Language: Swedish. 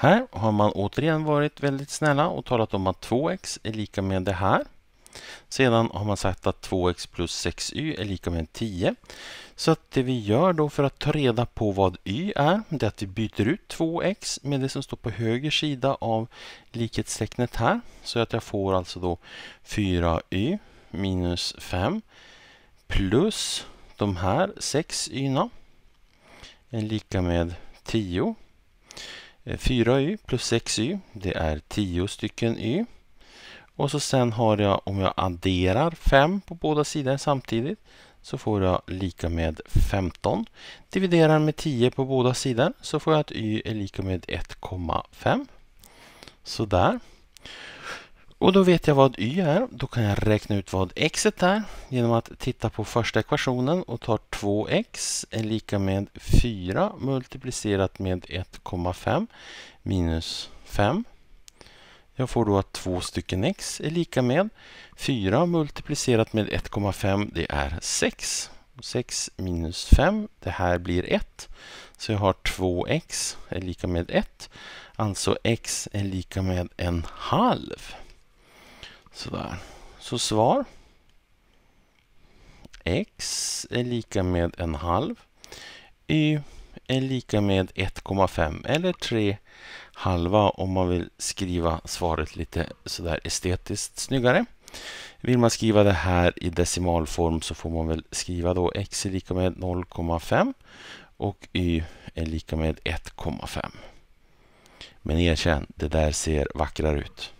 Här har man återigen varit väldigt snälla och talat om att 2x är lika med det här. Sedan har man sagt att 2x plus 6y är lika med 10. Så att det vi gör då för att ta reda på vad y är, det är att vi byter ut 2x med det som står på höger sida av likhetstecknet här. Så att jag får alltså då 4y minus 5 plus de här 6 y är lika med 10 4y eh, plus 6y, det är 10 stycken y. Och så sen har jag, om jag adderar 5 på båda sidor samtidigt, så får jag lika med 15. Dividerar med 10 på båda sidor så får jag att y är lika med 1,5. Sådär. Och då vet jag vad y är. Då kan jag räkna ut vad x är genom att titta på första ekvationen och ta 2x är lika med 4 multiplicerat med 1,5 minus 5. Jag får då att 2 stycken x är lika med 4 multiplicerat med 1,5 det är 6. 6 minus 5 det här blir 1. Så jag har 2x är lika med 1. Alltså x är lika med en halv. Sådär. Så svar x är lika med en halv. y är lika med 1,5 eller 3 halva om man vill skriva svaret lite sådär estetiskt snyggare. Vill man skriva det här i decimalform så får man väl skriva då x är lika med 0,5 och y är lika med 1,5. Men erkänn, det där ser vackrare ut.